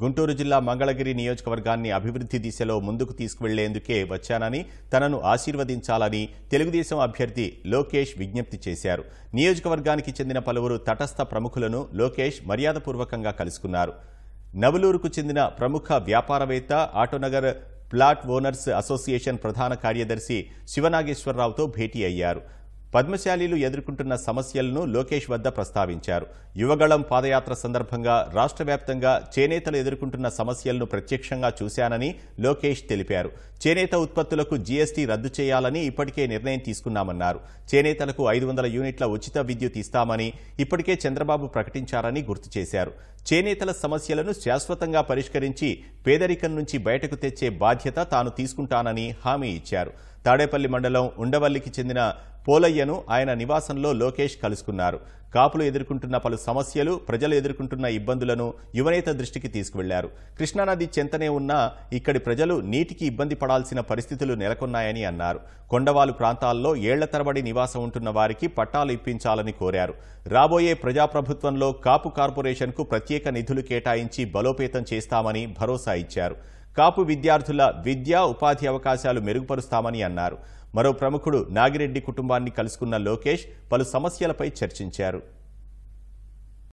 గుంటూరు జిల్లా మంగళగిరి నియోజకవర్గాన్ని అభివృద్ధి దిశలో ముందుకు తీసుకువెళ్లేందుకే వచ్చానని తనను ఆశీర్వదించాలని తెలుగుదేశం అభ్యర్థి లోకేష్ విజ్ఞప్తి చేశారు నియోజకవర్గానికి చెందిన పలువురు తటస్థ ప్రముఖులను లోకేష్ మర్యాదపూర్వకంగా కలుసుకున్నారు నవలూరుకు చెందిన ప్రముఖ వ్యాపారవేత్త ఆటోనగర్ ప్లాట్ ఓనర్స్ అసోసియేషన్ ప్రధాన కార్యదర్శి శివనాగేశ్వరరావుతో భేటీ అయ్యారు పద్మశాలీలు ఎదుర్కొంటున్న సమస్యలను లోకేష్ వద్ద ప్రస్తావించారు యువగళం పాదయాత్ర సందర్భంగా రాష్ట్ర వ్యాప్తంగా చేనేతలు ఎదుర్కొంటున్న సమస్యలను ప్రత్యక్షంగా చూశానని లోకేష్ తెలిపారు చేనేత ఉత్పత్తులకు జీఎస్టీ రద్దు చేయాలని ఇప్పటికే నిర్ణయం తీసుకున్నామన్నారు చేనేతలకు ఐదు యూనిట్ల ఉచిత విద్యుత్ ఇస్తామని ఇప్పటికే చంద్రబాబు ప్రకటించారని గుర్తు చేశారు చేనేతల సమస్యలను శాశ్వతంగా పరిష్కరించి పేదరికం నుంచి బయటకు తెచ్చే బాధ్యత తాను తీసుకుంటానని హామీ ఇచ్చారు తాడేపల్లి మండలం ఉండవల్లికి చెందిన పోలయ్యను ఆయన నివాసంలో లోకేష్ కలుసుకున్నారు కాపులు ఎదుర్కొంటున్న పలు సమస్యలు ప్రజలు ఎదుర్కొంటున్న ఇబ్బందులను యువనేత దృష్టికి తీసుకువెళ్లారు కృష్ణానది చెంతనే ఉన్న ఇక్కడి ప్రజలు నీటికి ఇబ్బంది పడాల్సిన పరిస్థితులు నెలకొన్నాయని అన్నారు కొండవాలు ప్రాంతాల్లో ఏళ్ల తరబడి నివాసం ఉంటున్న వారికి పట్టాలు ఇప్పించాలని కోరారు రాబోయే ప్రజాప్రభుత్వంలో కాపు కార్పొరేషన్కు ప్రత్యేక నిధులు కేటాయించి బలోపేతం చేస్తామని భరోసా ఇచ్చారు కాపు విద్యార్థుల విద్యా ఉపాధి అవకాశాలు మెరుగుపరుస్తామని అన్నారు మరో ప్రముఖుడు నాగిరెడ్డి కుటుంబాన్ని కలుసుకున్న లోకేష్ పలు సమస్యలపై చర్చించారు